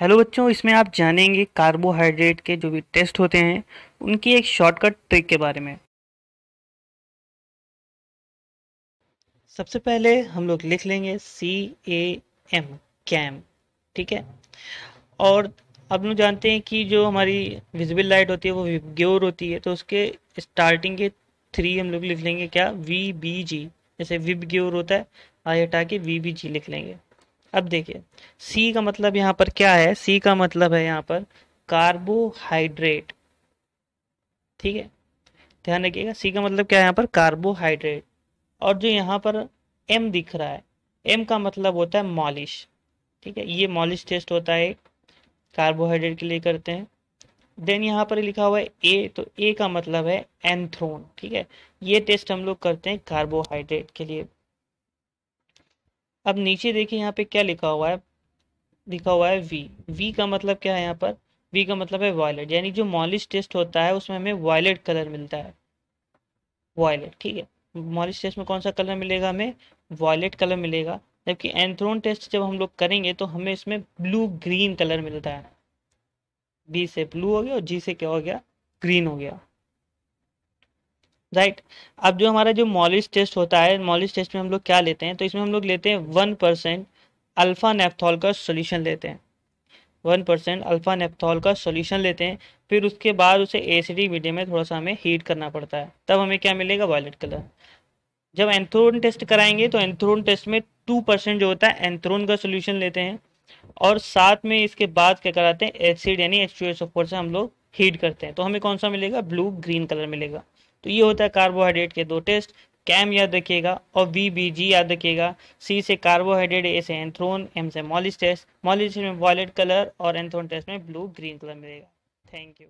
hello बच्चों इसमें आप जानेंगे कार्बोहाइड्रेट के जो भी टेस्ट होते हैं उनकी एक शॉर्टकट ट्रिक के बारे में सबसे पहले हम लोग लिख लेंगे सी ए एम कैम ठीक है और आप लोग जानते हैं कि जो हमारी विजिबल लाइट होती है वो ग्योर होती है तो उसके स्टार्टिंग के थ्री हम लोग लिख लेंगे क्या वी बी जी जैसे ग्योर होता है आई हटा के वी बी जी लिख लेंगे अब देखिए सी का मतलब यहाँ पर क्या है सी का मतलब है यहाँ पर कार्बोहाइड्रेट ठीक है ध्यान रखिएगा सी का मतलब क्या है यहाँ पर कार्बोहाइड्रेट और जो यहाँ पर एम दिख रहा है एम का मतलब होता है मॉलिश ठीक है ये मॉलिश टेस्ट होता है कार्बोहाइड्रेट के लिए करते हैं देन यहाँ पर लिखा हुआ है ए तो ए का मतलब है एंथ्रोन ठीक है ये टेस्ट हम लोग करते हैं कार्बोहाइड्रेट के लिए अब नीचे देखिए यहाँ पे क्या लिखा हुआ है लिखा हुआ है वी वी का मतलब क्या है यहाँ पर वी का मतलब है वायलेट यानी जो मॉलिश टेस्ट होता है उसमें हमें वायलेट कलर मिलता है वायलेट ठीक है मॉलिश टेस्ट में कौन सा कलर मिलेगा हमें वायलेट कलर मिलेगा जबकि एंथ्रोन टेस्ट जब हम लोग करेंगे तो हमें इसमें ब्लू ग्रीन कलर मिलता है बी से ब्लू हो गया और जी से क्या हो गया ग्रीन हो गया राइट अब जो हमारा जो मॉलिश टेस्ट होता है मॉलिश टेस्ट में हम लोग क्या लेते हैं तो इसमें हम लोग लेते हैं वन परसेंट अल्फ़ा नेपथॉल का सोल्यूशन लेते हैं वन परसेंट अल्फ़ा नेपथॉल का सोल्यूशन लेते हैं फिर उसके बाद उसे एसिडी मीडियम में थोड़ा सा हमें हीट करना पड़ता है तब हमें क्या मिलेगा वायलेट कलर जब एंथ्रोन टेस्ट कराएंगे तो एंथ्रोन टेस्ट में टू परसेंट जो होता है एंथ्रोन का सोल्यूशन लेते हैं और साथ में इसके बाद क्या कराते हैं एसिड यानी एच टू एस से हम लोग हीट करते हैं तो हमें कौन सा मिलेगा ब्लू ग्रीन कलर मिलेगा तो ये होता है कार्बोहाइड्रेट के दो टेस्ट कैम याद रखिएगा और वी बी जी याद रखिएगा सी से कार्बोहाइड्रेट ए से एंथ्रोन एम से मॉलिस टेस्ट मॉलिस में वॉलेट कलर और एंथ्रोन टेस्ट में ब्लू ग्रीन कलर मिलेगा थैंक यू